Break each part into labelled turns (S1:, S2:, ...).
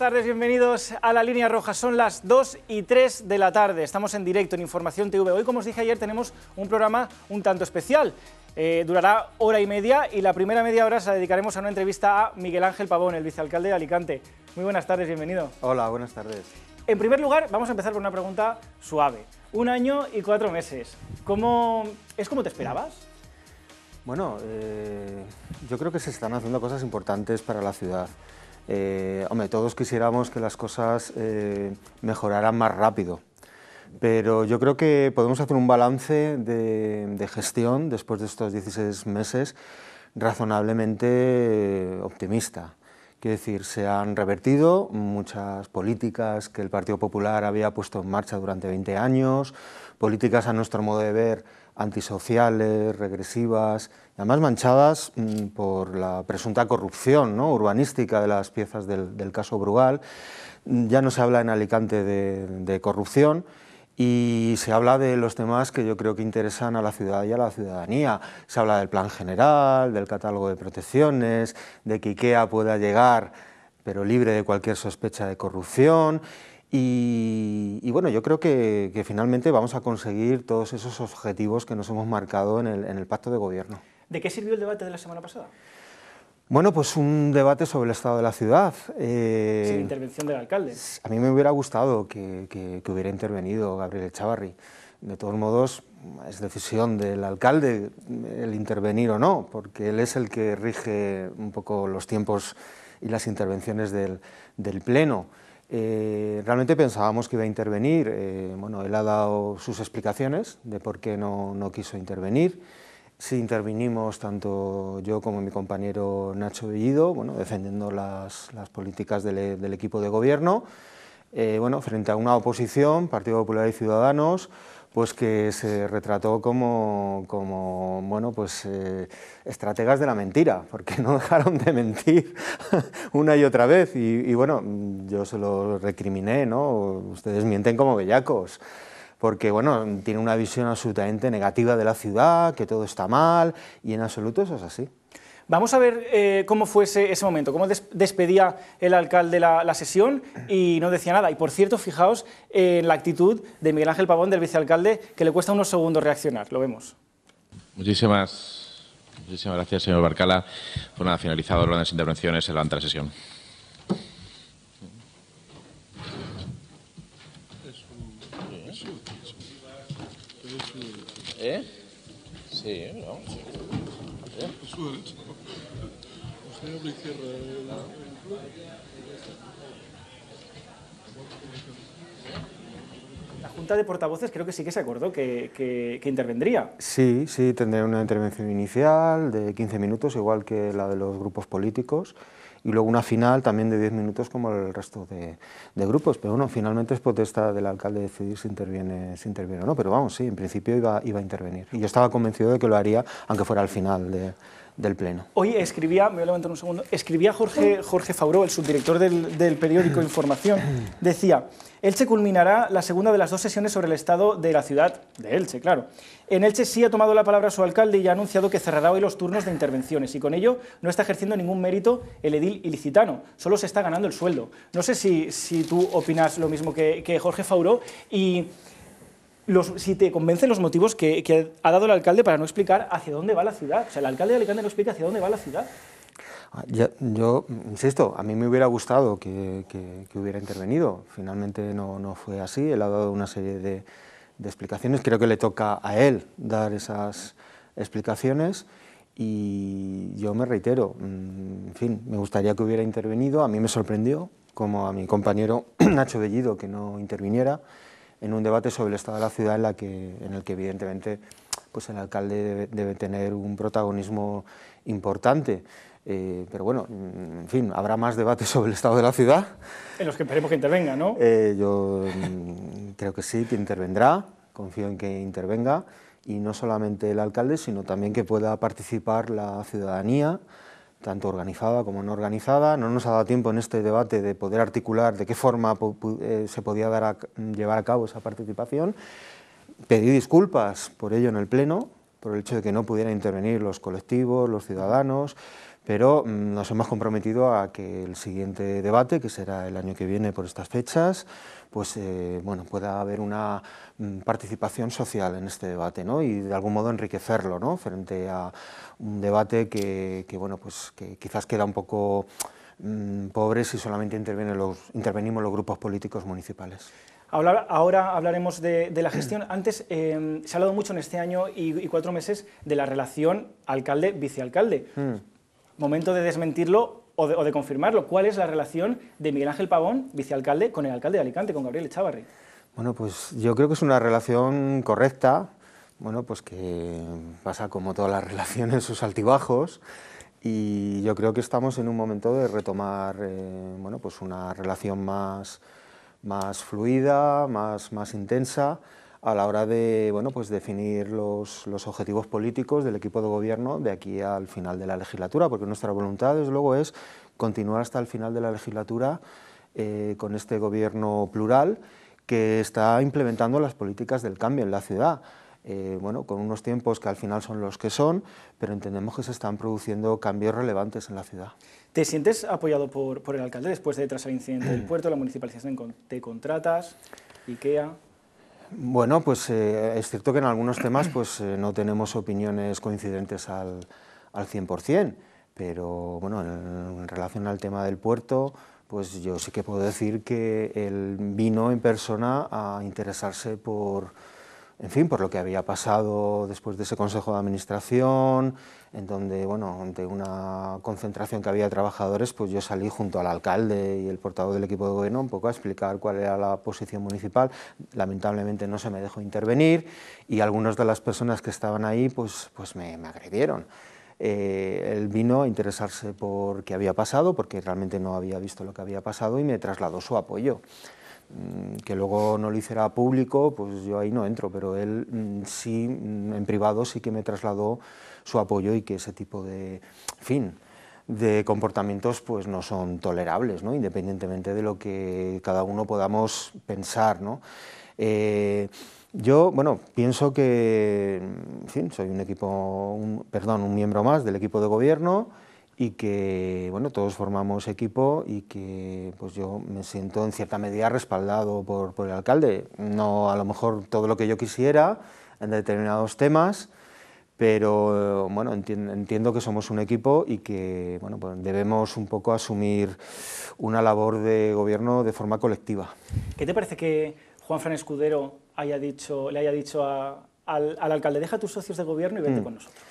S1: tardes, bienvenidos a la línea roja. Son las 2 y 3 de la tarde. Estamos en directo en Información TV. Hoy, como os dije ayer, tenemos un programa un tanto especial. Eh, durará hora y media y la primera media hora se la dedicaremos a una entrevista a Miguel Ángel Pavón, el vicealcalde de Alicante. Muy buenas tardes,
S2: bienvenido. Hola, buenas tardes.
S1: En primer lugar, vamos a empezar con una pregunta suave. Un año y cuatro meses. ¿Cómo... ¿Es como te esperabas?
S2: Bueno, eh, yo creo que se están haciendo cosas importantes para la ciudad. Eh, hombre, todos quisiéramos que las cosas eh, mejoraran más rápido, pero yo creo que podemos hacer un balance de gestión después de estos 16 meses razonablemente optimista. Quiero decir, se han revertido muchas políticas que el Partido Popular había puesto en marcha durante 20 años, políticas a nuestro modo de ver antisociales, regresivas, además manchadas mm, por la presunta corrupción ¿no? urbanística de las piezas del, caso Brugal. Ya no se habla en Alicante de corrupción, y se habla de los temas que yo creo que interesan a la ciudad y a la ciudadanía. Se habla del plan general, del catálogo de protecciones, de que IKEA pueda llegar, pero libre de cualquier sospecha de corrupción. Y, bueno, yo creo que, finalmente vamos a conseguir todos esos objetivos que nos hemos marcado en el pacto de gobierno.
S1: ¿De qué sirvió el debate de la semana pasada?
S2: Bueno, pues un debate sobre el estado de la ciudad. Eh,
S1: intervención del alcalde.
S2: A mí me hubiera gustado que, hubiera intervenido Gabriel Echavarri. De todos modos, es decisión del alcalde mm, el intervenir o no, porque él es el que rige un poco los tiempos y las intervenciones del, Pleno. Eh, realmente pensábamos que iba a intervenir. Eh, bueno, él ha dado sus explicaciones de por qué no quiso intervenir. Sí, intervinimos tanto yo como mi compañero Nacho Bellido, bueno, defendiendo las, políticas del, equipo de gobierno, eh, bueno, frente a una oposición, Partido Popular y Ciudadanos, pues que se retrató como, bueno, pues, eh, estrategas de la mentira, porque no dejaron de mentir una y otra vez. Y, bueno, yo se lo recriminé, ¿no? Ustedes mienten como bellacos porque bueno, tiene una visión absolutamente negativa de la ciudad, que todo está mal, y en absoluto eso es así. Vamos a ver eh, cómo fue ese, momento, cómo despedía el alcalde la, sesión
S1: y no decía nada. Y por cierto, fijaos en la actitud de Miguel Ángel Pavón, del vicealcalde, que le cuesta unos segundos reaccionar. Lo vemos. Muchísimas, muchísimas gracias, señor Barcala. por haber finalizado el orden de las intervenciones, se levanta la sesión. de Portavoces creo que sí que se acordó que, que, intervendría.
S2: Sí, sí, tendría una intervención inicial de 15 minutos, igual que la de los grupos políticos y luego una final también de 10 minutos como el resto de, grupos. Pero bueno, finalmente es protesta del alcalde decidir si interviene, si interviene o no, pero vamos, sí, en principio iba, iba a intervenir. Y yo estaba convencido de que lo haría, aunque fuera al final de, Pleno.
S1: Hoy escribía, me voy a un segundo, escribía Jorge, Jorge Fauró, el subdirector del, del periódico Información, decía, Elche culminará la segunda de las dos sesiones sobre el estado de la ciudad de Elche, claro. En Elche sí ha tomado la palabra su alcalde y ha anunciado que cerrará hoy los turnos de intervenciones y con ello no está ejerciendo ningún mérito el edil ilicitano, solo se está ganando el sueldo. No sé si, tú opinas lo mismo que, que Jorge Fauró y si te convencen los motivos que, ha dado el alcalde para no explicar hacia dónde va la ciudad. O sea, el alcalde de Alicante no explica hacia dónde va la ciudad.
S2: Ah, yo, insisto, a mí me hubiera gustado que, hubiera intervenido. Finalmente no, no, fue así. Él ha dado una serie de, de, explicaciones. Creo que le toca a él dar esas explicaciones. Y yo me reitero, mm, en fin, me gustaría que hubiera intervenido. A mí me sorprendió, como a mi compañero Nacho Bellido, que no interviniera en un debate sobre el estado de la ciudad en, la que, en el que evidentemente pues el alcalde debe, tener un protagonismo importante. Eh, pero bueno, mm, en fin, habrá más debates sobre el estado de la ciudad. En los que esperemos que intervenga, ¿no? Eh, yo mm, creo que sí, que intervendrá, confío en que intervenga, y no solamente el alcalde, sino también que pueda participar la ciudadanía, tanto organizada como no organizada. No nos ha dado tiempo en este debate de poder articular de qué forma eh, se podía dar llevar a cabo esa participación. Pedí disculpas por ello en el Pleno, por el hecho de que no pudieran intervenir los colectivos, los ciudadanos, pero mm, nos hemos comprometido a que el siguiente debate, que será el año que viene por estas fechas, pues eh, bueno, pueda haber una mm, participación social en este debate ¿no? y de algún modo enriquecerlo ¿no? frente a un debate que, bueno, pues, que quizás queda un poco mm, pobre si solamente intervenimos los grupos políticos municipales.
S1: Ahora, ahora hablaremos de, la gestión. Antes eh, se ha hablado mucho en este año y, cuatro meses de la relación alcalde-vicealcalde momento de desmentirlo o de, confirmarlo. ¿Cuál es la relación de Miguel Ángel Pavón, vicealcalde, con el alcalde de Alicante, con Gabriel Echavarri?
S2: Bueno, pues yo creo que es una relación correcta, bueno, pues que pasa como todas las relaciones, sus altibajos, y yo creo que estamos en un momento de retomar eh, bueno, pues una relación más, más fluida, más, más intensa, a la hora de bueno, pues definir los, los, objetivos políticos del equipo de gobierno de aquí al final de la legislatura, porque nuestra voluntad, desde luego, es continuar hasta el final de la legislatura eh, con este gobierno plural que está implementando las políticas del cambio en la ciudad. Eh, bueno, con unos tiempos que al final son los que son, pero entendemos que se están produciendo cambios relevantes en la ciudad.
S1: ¿Te sientes apoyado por, por el alcalde después de tras el incidente del puerto, la municipalización te contratas, IKEA?
S2: Bueno, pues eh, es cierto que en algunos temas pues, eh, no tenemos opiniones coincidentes al, al 100%, pero bueno, en, relación al tema del puerto, pues yo sí que puedo decir que él vino en persona a interesarse por, en fin, por lo que había pasado después de ese consejo de administración, en donde, bueno, ante una concentración que había de trabajadores, pues yo salí junto al alcalde y el portavoz del equipo de gobierno un poco a explicar cuál era la posición municipal. Lamentablemente no se me dejó intervenir y algunas de las personas que estaban ahí, pues, pues me, agredieron. Eh, él vino a interesarse por qué había pasado, porque realmente no había visto lo que había pasado y me trasladó su apoyo. Mm, que luego no lo hiciera público, pues yo ahí no entro, pero él mm, sí, mm, en privado sí que me trasladó su apoyo y que ese tipo de fin de comportamientos pues no son tolerables, ¿no? independientemente de lo que cada uno podamos pensar. ¿no? Eh, yo, bueno, pienso que, soy un equipo, perdón, un miembro más del equipo de gobierno, y que bueno, todos formamos equipo y que pues yo me siento en cierta medida respaldado por, por, el alcalde. No a lo mejor todo lo que yo quisiera en determinados temas, pero bueno, entiendo que somos un equipo y que bueno, pues debemos un poco asumir una labor de gobierno de forma colectiva.
S1: ¿Qué te parece que Juan Fran Escudero haya dicho, le haya dicho al, al, alcalde, deja tus socios de gobierno y vete mm. con nosotros?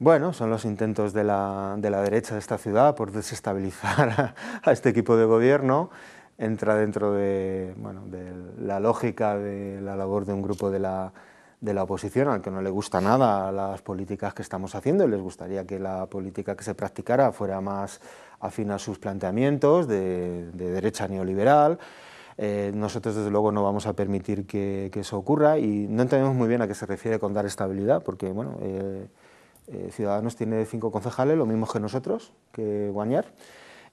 S2: Bueno, son los intentos de la, derecha de esta ciudad por desestabilizar a, este equipo de gobierno entra dentro de, la lógica de la labor de un grupo de la, oposición al que no le gusta nada las políticas que estamos haciendo y les gustaría que la política que se practicara fuera más afín a sus planteamientos de, derecha neoliberal. Eh, nosotros desde luego no vamos a permitir que, eso ocurra y no entendemos muy bien a qué se refiere con dar estabilidad porque bueno, eh, eh, Ciudadanos tiene cinco concejales, lo mismo que nosotros, que Guañar,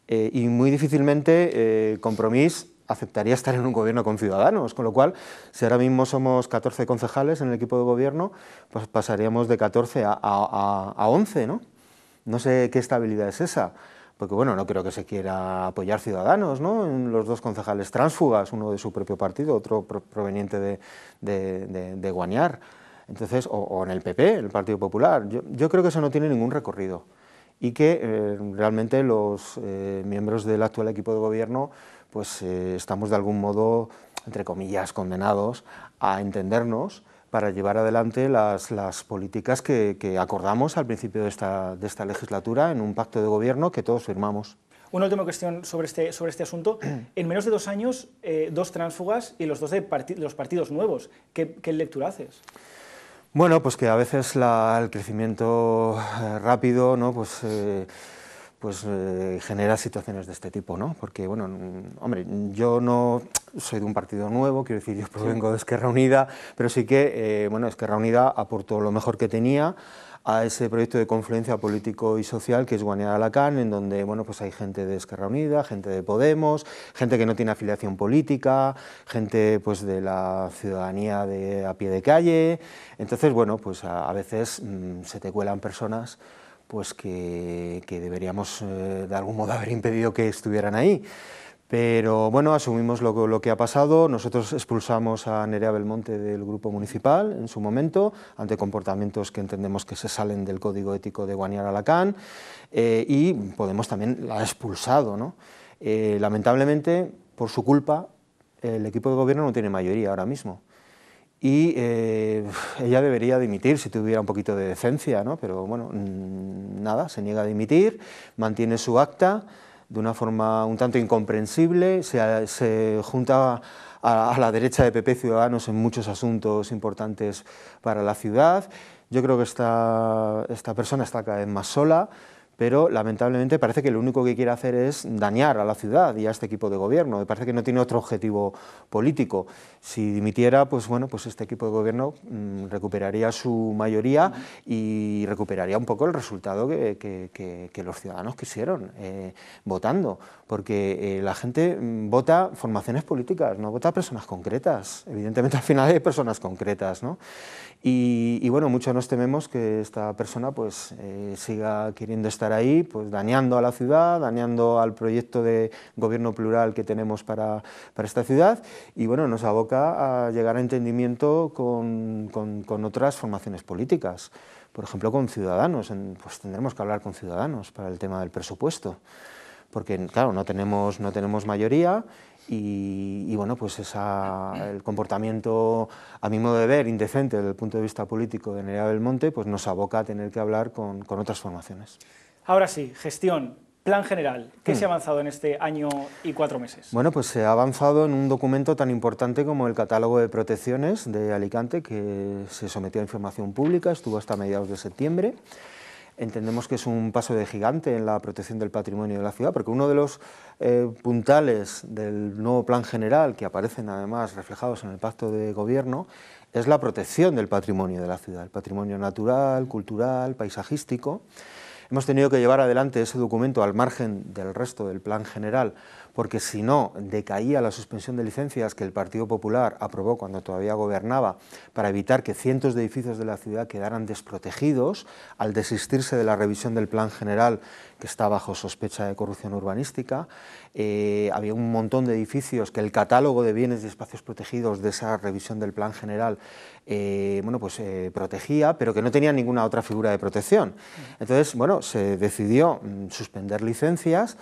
S2: eh, y muy difícilmente eh, Compromís aceptaría estar en un gobierno con Ciudadanos, con lo cual, si ahora mismo somos 14 concejales en el equipo de gobierno, pues pasaríamos de 14 a, a, a 11, ¿no? No sé qué estabilidad es esa, porque bueno, no creo que se quiera apoyar Ciudadanos, ¿no? Los dos concejales transfugas, uno de su propio partido, otro proveniente de, de, de Guañar. Entonces, o, en el PP, el Partido Popular, yo, creo que eso no tiene ningún recorrido y que eh, realmente los eh, miembros del actual equipo de gobierno pues eh, estamos de algún modo, entre comillas, condenados a entendernos para llevar adelante las, políticas que, acordamos al principio de esta, de esta legislatura en un pacto de gobierno que todos firmamos.
S1: Una última cuestión sobre este, sobre este asunto. En menos de dos años, dos tránsfugas y los dos de los partidos nuevos. ¿Qué, ¿Qué, lectura haces?
S2: Bueno, pues que a veces el crecimiento eh, rápido, ¿no? Pues, eh, pues eh, genera situaciones de este tipo, ¿no? Porque, bueno, hombre, yo no soy de un partido nuevo, quiero decir, yo provengo de Esquerra Unida, pero sí que, bueno, Esquerra Unida aportó lo mejor que tenía a ese proyecto de confluencia político y social que es Guanear Alacán, en donde bueno, pues hay gente de Esquerra Unida, gente de Podemos, gente que no tiene afiliación política, gente pues, de la ciudadanía de, a pie de calle. Entonces, bueno, pues a, veces mm, se te cuelan personas pues que, deberíamos eh, de algún modo haber impedido que estuvieran ahí. Pero bueno, asumimos lo, que ha pasado. Nosotros expulsamos a Nerea Belmonte del grupo municipal en su momento, ante comportamientos que entendemos que se salen del código ético de Guaniar Alacán, eh, y Podemos también la ha expulsado. ¿no? Eh, lamentablemente, por su culpa, el equipo de gobierno no tiene mayoría ahora mismo. Y eh, ella debería dimitir si tuviera un poquito de decencia, ¿no? pero bueno, nada, se niega a dimitir, mantiene su acta de una forma un tanto incomprensible, se, junta a, la derecha de PP Ciudadanos en muchos asuntos importantes para la ciudad. Yo creo que esta persona está cada vez más sola pero lamentablemente parece que lo único que quiere hacer es dañar a la ciudad y a este equipo de gobierno, y parece que no tiene otro objetivo político. Si dimitiera, pues bueno, pues este equipo de gobierno mm, recuperaría su mayoría y recuperaría un poco el resultado que, los ciudadanos quisieron eh, votando, porque eh, la gente mm, vota formaciones políticas, no vota personas concretas. Evidentemente al final hay personas concretas, ¿no? Y, bueno, muchos nos tememos que esta persona pues eh, siga queriendo estar ahí pues, dañando a la ciudad, dañando al proyecto de gobierno plural que tenemos para, esta ciudad y bueno, nos aboca a llegar a entendimiento con, con, otras formaciones políticas. Por ejemplo, con ciudadanos, pues tendremos que hablar con ciudadanos para el tema del presupuesto, porque claro, no tenemos, no tenemos mayoría y, bueno, pues el comportamiento, a mi modo de ver, indecente desde el punto de vista político de Nerea Belmonte, pues nos aboca a tener que hablar con, con otras formaciones.
S1: Ahora sí, gestión, plan general, ¿qué hmm. se ha avanzado en este año y cuatro meses?
S2: Bueno, pues se ha avanzado en un documento tan importante como el catálogo de protecciones de Alicante, que se sometió a información pública, estuvo hasta mediados de septiembre. Entendemos que es un paso de gigante en la protección del patrimonio de la ciudad, porque uno de los eh, puntales del nuevo plan general, que aparecen además reflejados en el pacto de gobierno, es la protección del patrimonio de la ciudad, el patrimonio natural, cultural, paisajístico. Hemos tenido que llevar adelante ese documento al margen del resto del plan general porque si no decaía la suspensión de licencias que el Partido Popular aprobó cuando todavía gobernaba para evitar que cientos de edificios de la ciudad quedaran desprotegidos al desistirse de la revisión del plan general que está bajo sospecha de corrupción urbanística. Eh, había un montón de edificios que el catálogo de bienes y espacios protegidos de esa revisión del plan general eh, bueno, pues, eh, protegía, pero que no tenía ninguna otra figura de protección. Mm. Entonces, bueno, se decidió mm, suspender licencias.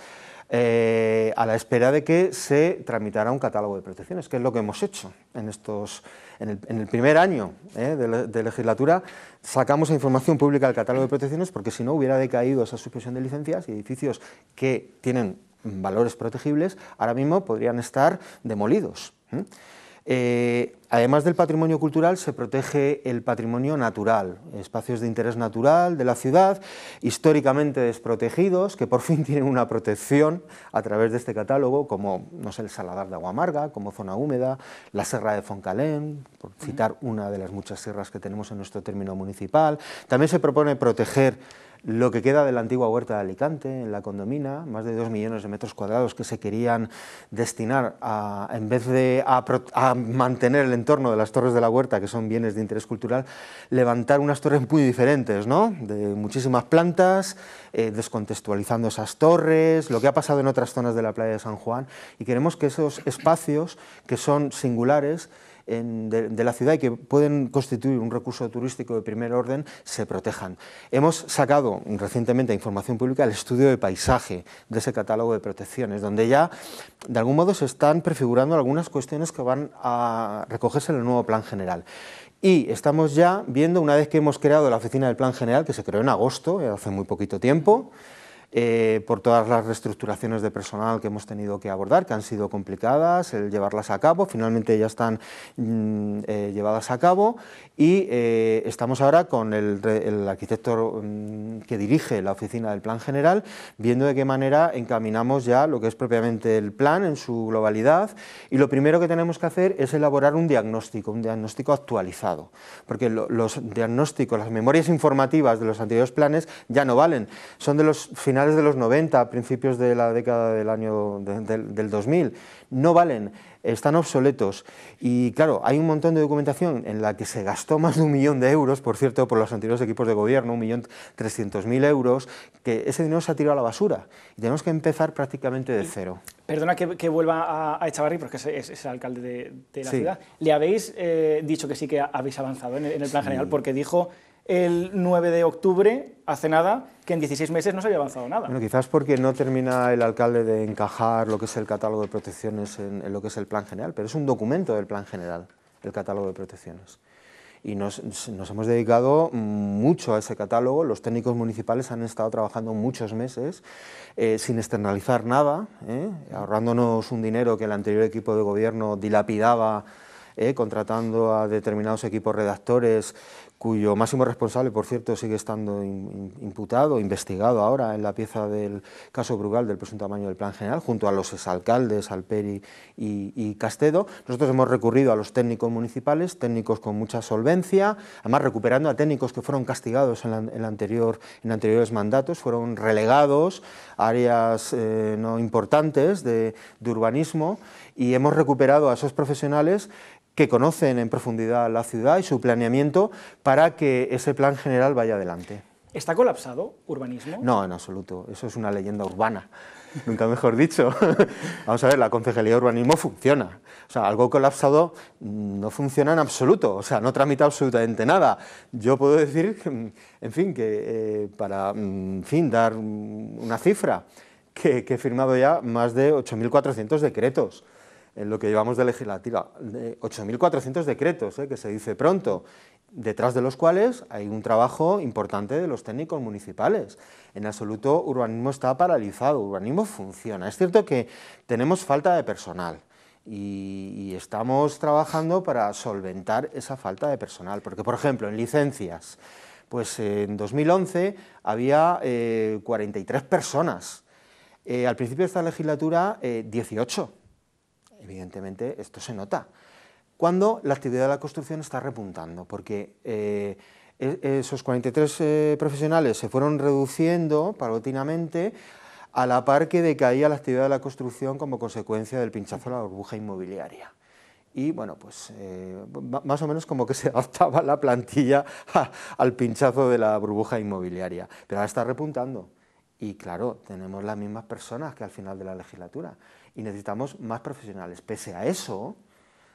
S2: Eh, a la espera de que se tramitara un catálogo de protecciones, que es lo que hemos hecho en, en, el, primer año eh, de, legislatura. Sacamos información pública del catálogo de protecciones porque si no hubiera decaído esa suspensión de licencias y edificios que tienen valores protegibles ahora mismo podrían estar demolidos. Eh, además del patrimonio cultural, se protege el patrimonio natural, espacios de interés natural de la ciudad, históricamente desprotegidos, que por fin tienen una protección a través de este catálogo, como no sé, el Saladar de Aguamarga, como zona húmeda, la Serra de Foncalén, por citar una de las muchas sierras que tenemos en nuestro término municipal. También se propone proteger lo que queda de la antigua huerta de Alicante, en la condomina, más de dos millones de metros cuadrados que se querían destinar a, en vez de a, mantener el entorno de las torres de la huerta, que son bienes de interés cultural, levantar unas torres muy diferentes, ¿no? de muchísimas plantas, eh, descontextualizando esas torres, lo que ha pasado en otras zonas de la playa de San Juan, y queremos que esos espacios que son singulares, de, la ciudad y que pueden constituir un recurso turístico de primer orden se protejan. Hemos sacado recientemente a información pública el estudio de paisaje de ese catálogo de protecciones, donde ya de algún modo se están prefigurando algunas cuestiones que van a recogerse en el nuevo plan general. Y estamos ya viendo, una vez que hemos creado la oficina del plan general, que se creó en agosto, hace muy poquito tiempo, eh, por todas las reestructuraciones de personal que hemos tenido que abordar, que han sido complicadas, el llevarlas a cabo, finalmente ya están mm, eh, llevadas a cabo y eh, estamos ahora con el, arquitecto mm, que dirige la oficina del Plan General, viendo de qué manera encaminamos ya lo que es propiamente el plan en su globalidad y lo primero que tenemos que hacer es elaborar un diagnóstico, un diagnóstico actualizado, porque los diagnósticos, las memorias informativas de los anteriores planes ya no valen, son de los finales finales de los 90, principios de la década del año del 2000. No valen, están obsoletos. Y claro, hay un montón de documentación en la que se gastó más de un millón de euros, por cierto, por los anteriores equipos de gobierno, un millón trescientos mil euros, que ese dinero se ha tirado a la basura. Y tenemos que empezar prácticamente de cero.
S1: Perdona que, vuelva a, a, Echavarri, porque es, el alcalde de, la ciudad. ¿Le habéis eh, dicho que sí que habéis avanzado en, el plan general? Porque dijo el 9 de octubre, hace nada, que en 16 meses no se había avanzado
S2: nada. Bueno, quizás porque no termina el alcalde de encajar lo que es el catálogo de protecciones en, lo que es el plan general, pero es un documento del plan general, el catálogo de protecciones. Y nos, nos hemos dedicado mucho a ese catálogo, los técnicos municipales han estado trabajando muchos meses eh, sin externalizar nada, ¿eh? ahorrándonos un dinero que el anterior equipo de gobierno dilapidaba ¿eh? contratando a determinados equipos redactores cuyo máximo responsable, por cierto, sigue estando imputado, investigado ahora en la pieza del caso Brugal del presunto tamaño del Plan General, junto a los exalcaldes Alperi y, y, Castedo. Nosotros hemos recurrido a los técnicos municipales, técnicos con mucha solvencia, además recuperando a técnicos que fueron castigados en, anteriores mandatos, fueron relegados a áreas eh, no importantes de, de urbanismo y hemos recuperado a esos profesionales que conocen en profundidad la ciudad y su planeamiento para que ese plan general vaya adelante.
S1: ¿Está colapsado urbanismo? No,
S2: en absoluto. Eso es una leyenda urbana nunca mejor dicho. Vamos a ver, la Concejalía de Urbanismo funciona. O sea, algo colapsado no funciona en absoluto, o sea, no tramita absolutamente nada. Yo puedo decir, en fin, que eh, para, fin, dar una cifra, que, que he firmado ya más de 8.400 decretos en lo que llevamos de legislativa, 8.400 decretos, ¿eh? que se dice pronto, detrás de los cuales hay un trabajo importante de los técnicos municipales. En absoluto, urbanismo está paralizado, urbanismo funciona. Es cierto que tenemos falta de personal, y, estamos trabajando para solventar esa falta de personal. Porque, por ejemplo, en licencias, pues en 2011 había 43 eh, personas. Eh, al principio de esta legislatura, 18. Evidentemente esto se nota. Cuando la actividad de la construcción está repuntando, porque eh, e, esos 43 eh, profesionales se fueron reduciendo paulatinamente a la par que decaía la actividad de la construcción como consecuencia del pinchazo a la burbuja inmobiliaria y bueno, pues eh, más o menos como que se adaptaba la plantilla al pinchazo de la burbuja inmobiliaria, pero ahora está repuntando y claro, tenemos las mismas personas que al final de la legislatura y necesitamos más profesionales. Pese a eso,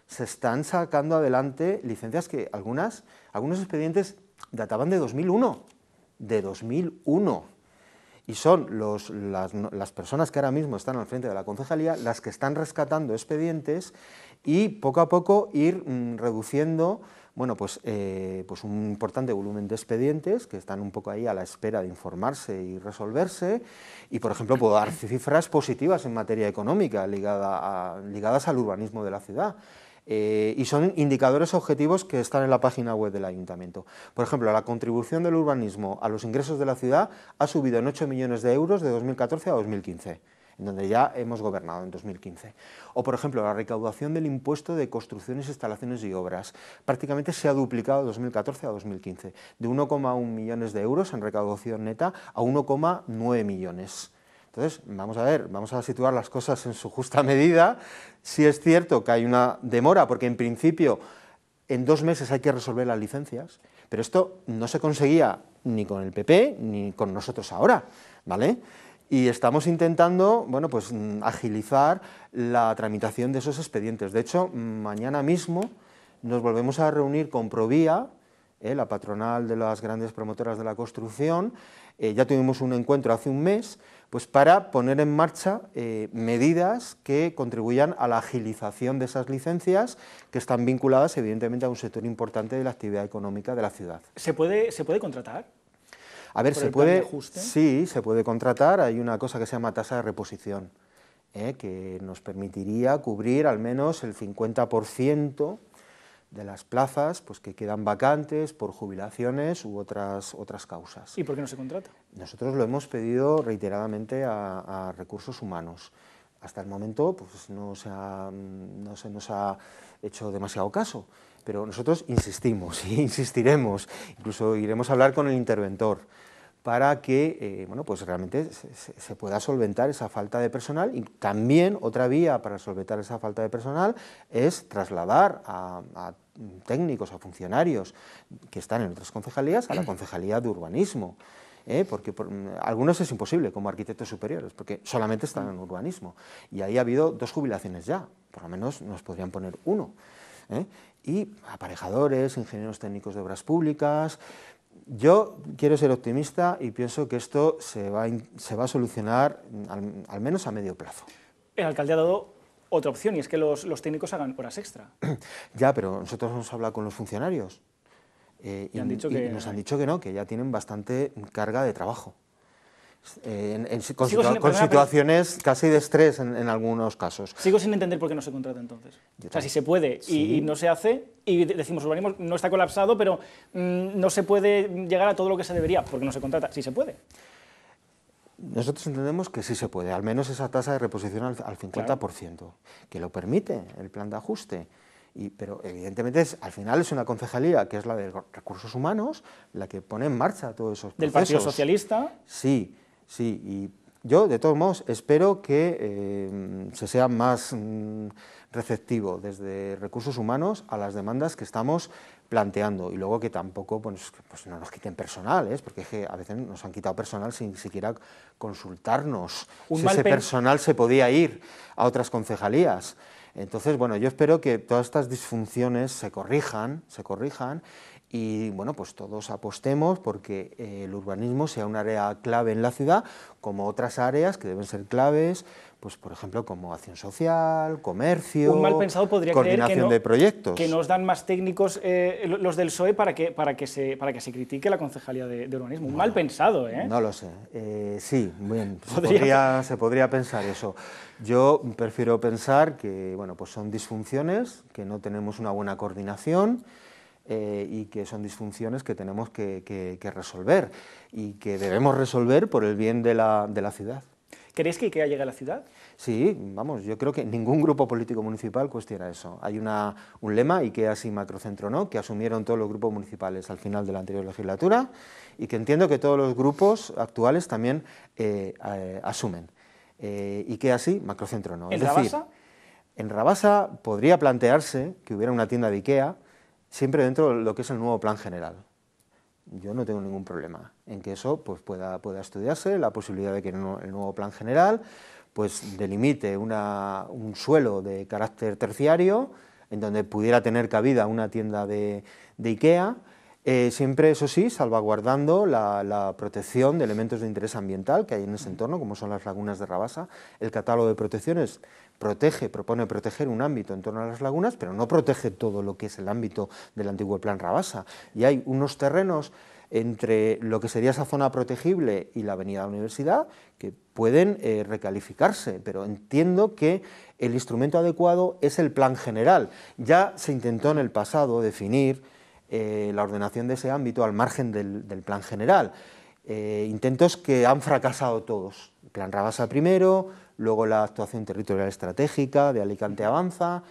S2: se están sacando adelante licencias que algunas, algunos expedientes databan de 2001, de 2001. Y son las, personas que ahora mismo están al frente de la concejalía las que están rescatando expedientes y poco a poco ir mm, reduciendo bueno, pues, eh, pues, un importante volumen de expedientes que están un poco ahí a la espera de informarse y resolverse, y por ejemplo puedo dar cifras positivas en materia económica ligadas al urbanismo de la ciudad. Eh, y son indicadores objetivos que están en la página web del ayuntamiento. Por ejemplo, la contribución del urbanismo a los ingresos de la ciudad ha subido en 8 millones de euros de 2014 a 2015 en donde ya hemos gobernado en 2015. O, por ejemplo, la recaudación del impuesto de construcciones, instalaciones y obras. Prácticamente se ha duplicado de 2014 a 2015, de 1,1 millones de euros en recaudación neta a 1,9 millones. Entonces, vamos a ver, vamos a situar las cosas en su justa medida. Si es cierto que hay una demora, porque en principio en dos meses hay que resolver las licencias, pero esto no se conseguía ni con el PP ni con nosotros ahora, ¿vale? y estamos intentando bueno, pues, mm, agilizar la tramitación de esos expedientes. De hecho, mm, mañana mismo nos volvemos a reunir con Provía, eh, la patronal de las grandes promotoras de la construcción, eh, ya tuvimos un encuentro hace un mes, pues para poner en marcha eh, medidas que contribuyan a la agilización de esas licencias que están vinculadas evidentemente a un sector importante de la actividad económica de la ciudad.
S1: ¿Se puede, ¿se puede contratar?
S2: A ver, se puede... Sí, se puede contratar. Hay una cosa que se llama tasa de reposición, ¿eh? que nos permitiría cubrir al menos el 50% de las plazas pues, que quedan vacantes por jubilaciones u otras, otras causas. ¿Y por qué no se contrata? Nosotros lo hemos pedido reiteradamente a, recursos humanos. Hasta el momento pues, no, se no se nos ha hecho demasiado caso. Pero nosotros insistimos e insistiremos, incluso iremos a hablar con el interventor para que eh, bueno, pues realmente se, pueda solventar esa falta de personal y también otra vía para solventar esa falta de personal es trasladar a, técnicos, a funcionarios que están en otras concejalías a la concejalía de urbanismo. ¿eh? porque mm, algunos es imposible como arquitectos superiores, porque solamente están en urbanismo. Y ahí ha habido dos jubilaciones ya, por lo menos nos podrían poner uno. ¿eh? y aparejadores, ingenieros técnicos de obras públicas. Yo quiero ser optimista y pienso que esto se va, se va a solucionar al, menos a medio plazo.
S1: El alcalde ha dado otra opción y es que los, técnicos hagan horas extra.
S2: Ya, pero nosotros hemos hablado con los funcionarios eh, y, nos han dicho que no, que ya tienen bastante carga de trabajo. Eh, con, situaciones casi de estrés en, algunos casos.
S1: Sigo sin entender por qué no se contrata entonces. O sea, si se puede y, no se hace, y decimos urbanismo no está colapsado, pero mm, no se puede llegar a todo lo que se debería, porque no se contrata, si se puede.
S2: Nosotros entendemos que sí se puede, al menos esa tasa de reposición al, 50%, que lo permite el plan de ajuste. Y, pero evidentemente al final es una concejalía, que es la de recursos humanos, la que pone en marcha todos esos procesos. ¿Del Partido Socialista? Sí, Sí, y yo de todos modos espero que eh, se sea más mm, receptivo desde recursos humanos a las demandas que estamos planteando y luego que tampoco pues, pues no nos quiten personal, ¿eh? porque es que a veces nos han quitado personal sin siquiera consultarnos si ese personal se podía ir a otras concejalías. Entonces, bueno, yo espero que todas estas disfunciones se corrijan, se corrijan y bueno, pues todos apostemos porque eh, el urbanismo sea un área clave en la ciudad, como otras áreas que deben ser claves, pues por ejemplo como acción social, comercio, coordinación de proyectos. Que nos
S1: dan más técnicos eh, los del PSOE para que, para que, se, para que se critique la concejalía de, urbanismo. Un mal pensado, ¿eh? No
S2: lo sé. Eh, sí, se, podría, pensar eso. Yo prefiero pensar que bueno, pues son disfunciones, que no tenemos una buena coordinación, eh, y que son disfunciones que tenemos que, resolver y que debemos resolver por el bien de la, ciudad.
S1: ¿Queréis que IKEA llegue a la ciudad?
S2: Sí, vamos, yo creo que ningún grupo político municipal cuestiona eso. Hay un lema, IKEA sí, macrocentro no, que asumieron todos los grupos municipales al final de la anterior legislatura y que entiendo que todos los grupos actuales también eh, eh, asumen. IKEA sí, macrocentro no. ¿En Rabasa? en Rabasa podría plantearse que hubiera una tienda de IKEA siempre dentro de lo que es el nuevo plan general. Yo no tengo ningún problema en que eso pues, pueda, pueda estudiarse, la posibilidad de que el nuevo plan general pues, delimite un suelo de carácter terciario en donde pudiera tener cabida una tienda de, IKEA, eh, siempre, eso sí, salvaguardando la, la, protección de elementos de interés ambiental que hay en ese entorno, como son las lagunas de Rabasa. El catálogo de protecciones protege, propone proteger un ámbito en torno a las lagunas, pero no protege todo lo que es el ámbito del antiguo plan Rabasa. Y hay unos terrenos entre lo que sería esa zona protegible y la avenida universidad, que pueden eh, recalificarse, pero entiendo que el instrumento adecuado es el plan general. Ya se intentó en el pasado definir eh, la ordenación de ese ámbito al margen del, plan general. Eh, intentos que han fracasado todos. Plan Rabasa primero, luego la actuación territorial estratégica de Alicante Avanza,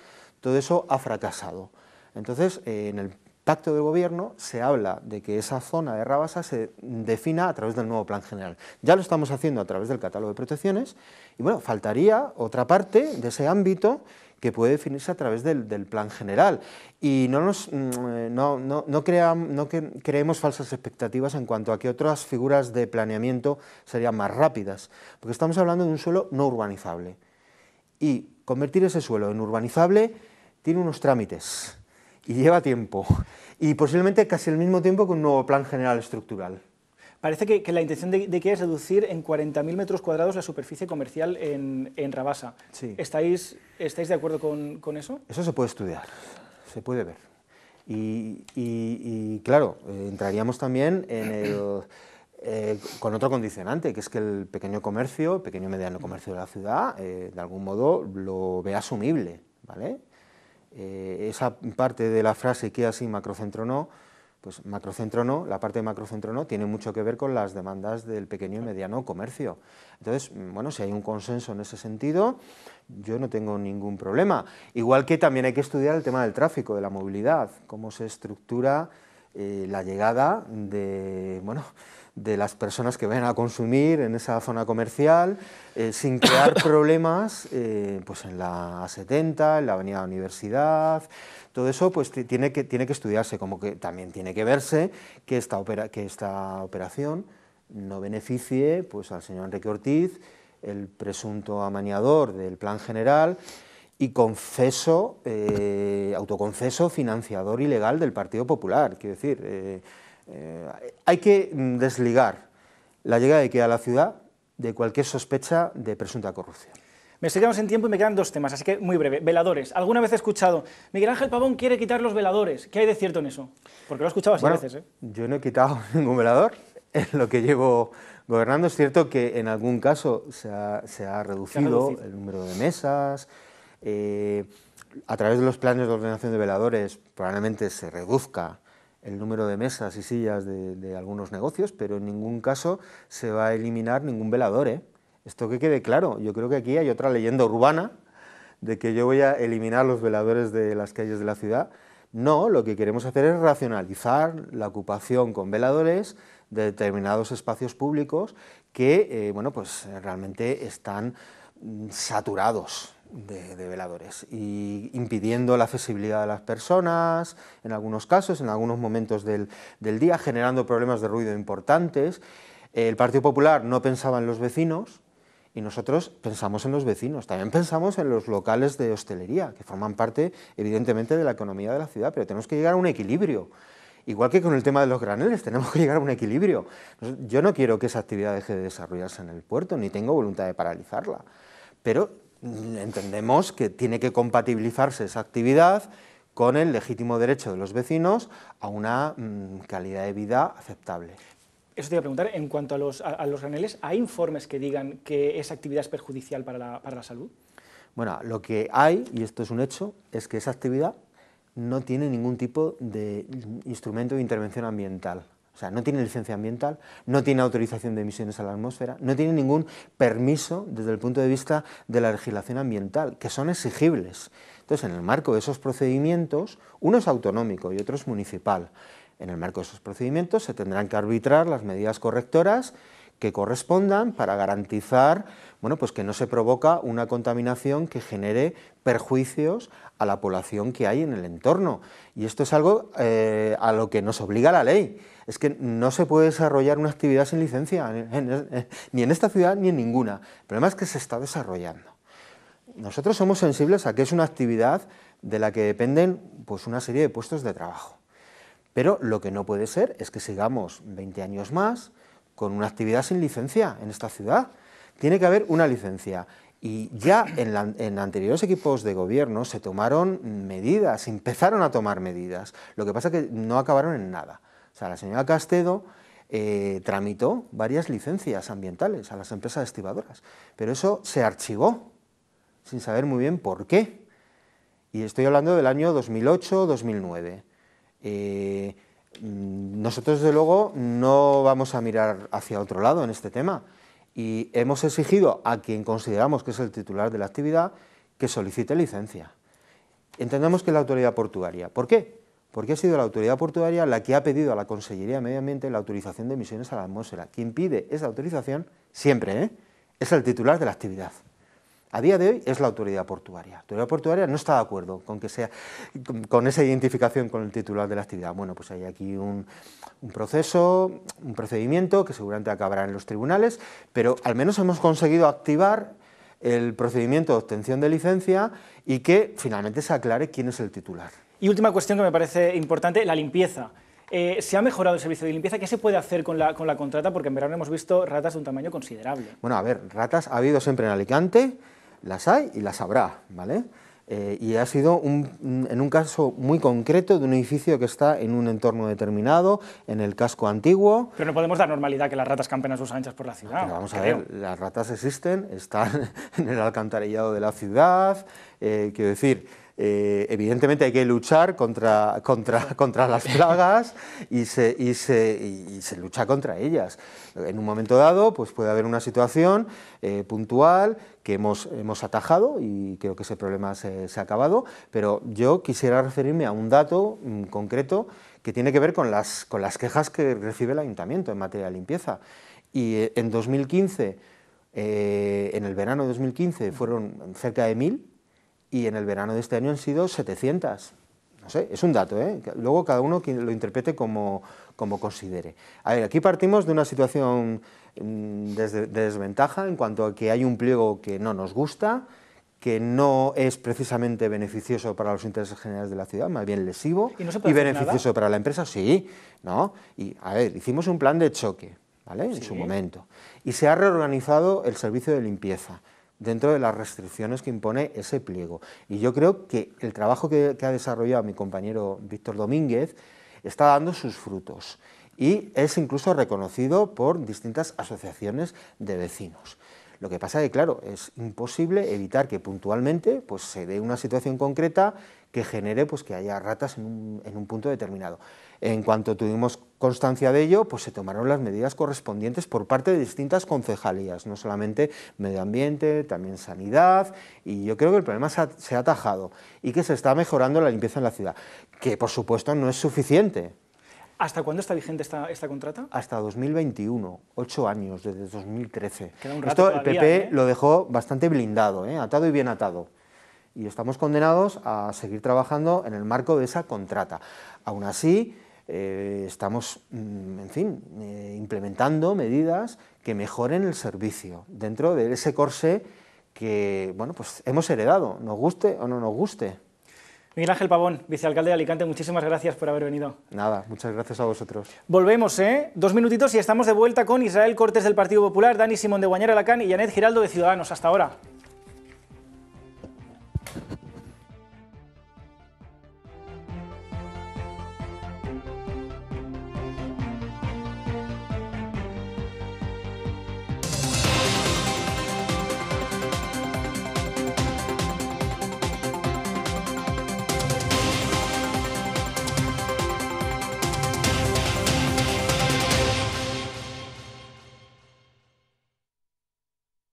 S2: todo eso ha fracasado. Entonces, eh, en el pacto de gobierno se habla de que esa zona de Rabasa se defina a través del nuevo plan general. Ya lo estamos haciendo a través del catálogo de protecciones y bueno, faltaría otra parte de ese ámbito que puede definirse a través del, plan general. Y no, mm, eh, creemos falsas expectativas en cuanto a que otras figuras de planeamiento serían más rápidas, porque estamos hablando de un suelo no urbanizable. Y convertir ese suelo en urbanizable tiene unos trámites y lleva tiempo, y posiblemente casi el mismo tiempo que un nuevo plan general estructural. Parece que, la intención de, de, es reducir en 40.000 metros
S1: cuadrados la superficie comercial en, en Rabasa. ¿Estáis, ¿Estáis de acuerdo con, con,
S2: eso? Eso se puede estudiar, se puede ver. Y, y, claro, eh, entraríamos también en el... Eh, con otro condicionante, que es que el pequeño comercio, pequeño y mediano comercio de la ciudad, eh, de algún modo lo ve asumible, ¿vale? esa parte de la frase que así macrocentro no, pues macrocentro no, la parte de macrocentro no, tiene mucho que ver con las demandas del pequeño y mediano comercio. Entonces, bueno, si hay un consenso en ese sentido, yo no tengo ningún problema. Igual que también hay que estudiar el tema del tráfico, de la movilidad, cómo se estructura eh, la llegada de, bueno, de las personas que vayan a consumir en esa zona comercial, eh, sin crear problemas eh, pues en la A70, en la Avenida Universidad, todo eso pues tiene que, tiene que estudiarse, como que también tiene que verse que esta, que esta operación no beneficie pues, al señor Enrique Ortiz, el presunto amañador del plan general y confeso, eh, autoconfeso financiador ilegal del Partido Popular, quiero decir eh, hay que mm, desligar la llegada de IKEA a la ciudad de cualquier sospecha de presunta corrupción.
S1: Me estoy en tiempo y me quedan dos temas, así que muy breve. Veladores. ¿Alguna vez he escuchado, Miguel Ángel Pavón quiere quitar los veladores? ¿Qué hay de cierto en eso? Porque lo he escuchado así veces. ¿eh?
S2: Yo no he quitado ningún velador en lo que llevo gobernando. Es cierto que en algún caso se ha, reducido, el número de mesas. Eh, a través de los planes de ordenación de veladores probablemente se reduzca el número de mesas y sillas de, algunos negocios, pero en ningún caso se va a eliminar ningún velador. ¿eh? Esto que quede claro, yo creo que aquí hay otra leyenda urbana de que yo voy a eliminar los veladores de las calles de la ciudad. No, lo que queremos hacer es racionalizar la ocupación con veladores de determinados espacios públicos que eh, bueno, pues eh, realmente están mm, saturados, de, veladores y impidiendo la accesibilidad de las personas, en algunos casos, en algunos momentos del, del día, generando problemas de ruido importantes. El Partido Popular no pensaba en los vecinos, y nosotros pensamos en los vecinos, también pensamos en los locales de hostelería, que forman parte evidentemente de la economía de la ciudad, pero tenemos que llegar a un equilibrio. Igual que con el tema de los graneles, tenemos que llegar a un equilibrio. Yo no quiero que esa actividad deje de desarrollarse en el puerto, ni tengo voluntad de paralizarla, pero entendemos que tiene que compatibilizarse esa actividad con el legítimo derecho de los vecinos a una mm, calidad de vida aceptable.
S1: Eso te iba a preguntar, en cuanto a los, a, graneles, ¿hay informes que digan que esa actividad es perjudicial para la salud?
S2: Bueno, lo que hay, y esto es un hecho, es que esa actividad no tiene ningún tipo de instrumento de intervención ambiental. O sea, no tiene licencia ambiental, no tiene autorización de emisiones a la atmósfera, no tiene ningún permiso desde el punto de vista de la legislación ambiental, que son exigibles. Entonces, en el marco de esos procedimientos, uno es autonómico y otro es municipal. En el marco de esos procedimientos se tendrán que arbitrar las medidas correctoras que correspondan para garantizar bueno, pues que no se provoca una contaminación que genere perjuicios a la población que hay en el entorno. Y esto es algo eh, a lo que nos obliga la ley es que no se puede desarrollar una actividad sin licencia, eh, ni en esta ciudad ni en ninguna. El problema es que se está desarrollando. Nosotros somos sensibles a que es una actividad de la que dependen pues, una serie de puestos de trabajo. Pero lo que no puede ser es que sigamos 20 años más con una actividad sin licencia en esta ciudad. Tiene que haber una licencia. Y ya en, en, anteriores equipos de gobierno se tomaron medidas, empezaron a tomar medidas. Lo que pasa es que no acabaron en nada la señora Castedo eh, tramitó varias licencias ambientales a las empresas estibadoras, pero eso se archivó, sin saber muy bien por qué. Y estoy hablando del año 2008-2009. Eh, mm, nosotros, desde luego, no vamos a mirar hacia otro lado en este tema y hemos exigido a quien consideramos que es el titular de la actividad que solicite licencia. Entendemos que la autoridad portuaria. ¿Por qué? porque ha sido la autoridad portuaria la que ha pedido a la Consellería de Medio Ambiente la autorización de emisiones a la atmósfera. Quien pide esa autorización, siempre, ¿eh? es el titular de la actividad. A día de hoy es la autoridad portuaria. La autoridad portuaria no está de acuerdo con que sea con, esa identificación con el titular de la actividad. Bueno, pues hay aquí un, proceso, un procedimiento que seguramente acabará en los tribunales, pero al menos hemos conseguido activar el procedimiento de obtención de licencia y que finalmente se aclare quién es el titular.
S1: Y última cuestión que me parece importante, la limpieza. Eh, ¿Se ha mejorado el servicio de limpieza? ¿Qué se puede hacer con la, con la contrata? Porque en verano hemos visto ratas de un tamaño considerable.
S2: Bueno, a ver, ratas ha habido siempre en Alicante, las hay y las habrá, ¿vale? Eh, y ha sido en un caso muy concreto de un edificio que está en un entorno determinado, en el casco antiguo.
S1: Pero no podemos dar normalidad que las ratas campen a sus anchas por la ciudad. vamos a ver,
S2: las ratas existen, están en el alcantarillado de la ciudad, eh, quiero decir... Eh, evidentemente hay que luchar contra, contra, contra las plagas y se, y, se, lucha contra ellas. En un momento dado pues puede haber una situación eh, puntual que hemos, hemos atajado y creo que ese problema se, ha acabado, pero yo quisiera referirme a un dato mm, concreto que tiene que ver con las, con las quejas que recibe el ayuntamiento en materia de limpieza. Y eh, en 2015, en el verano de 2015, fueron cerca de mil y en el verano de este año han sido 700. No sé, es un dato, ¿eh? luego cada uno lo interprete como, considere. A ver, aquí partimos de una situación mm, de desventaja en cuanto a que hay un pliego que no nos gusta, que no es precisamente beneficioso para los intereses generales de la ciudad, más bien lesivo y, beneficioso para la empresa, sí, ¿no? Y a ver, hicimos un plan de choque, ¿vale? En su momento. Y se ha reorganizado el servicio de limpieza dentro de las restricciones que impone ese pliego. Y yo creo que el trabajo que, ha desarrollado mi compañero Víctor Domínguez está dando sus frutos y es incluso reconocido por distintas asociaciones de vecinos. Lo que pasa es que, claro, es imposible evitar que puntualmente pues, se dé una situación concreta que genere pues, que haya ratas en un punto determinado. En cuanto tuvimos constancia de ello, pues se tomaron las medidas correspondientes por parte de distintas concejalías, no solamente medio ambiente, también sanidad, y yo creo que el problema se ha, atajado y que se está mejorando la limpieza en la ciudad, que por supuesto no es suficiente, ¿Hasta cuándo está vigente
S1: esta, contrata?
S2: Hasta 2021, ocho años, desde 2013. Esto el PP ¿eh? lo dejó bastante blindado, ¿eh? atado y bien atado. Y estamos condenados a seguir trabajando en el marco de esa contrata. Aún así, eh, estamos, mm, en fin, eh, implementando medidas que mejoren el servicio dentro de ese corse que, bueno, pues hemos heredado, nos guste o no nos guste.
S1: Miguel Ángel Pavón, vicealcalde de Alicante, muchísimas gracias por haber venido.
S2: Nada, muchas gracias a vosotros.
S1: Volvemos, ¿eh? Dos minutitos y estamos de vuelta con Israel Cortés del Partido Popular, Dani Simón de Guañar Alacán y Janet Giraldo de Ciudadanos. Hasta ahora.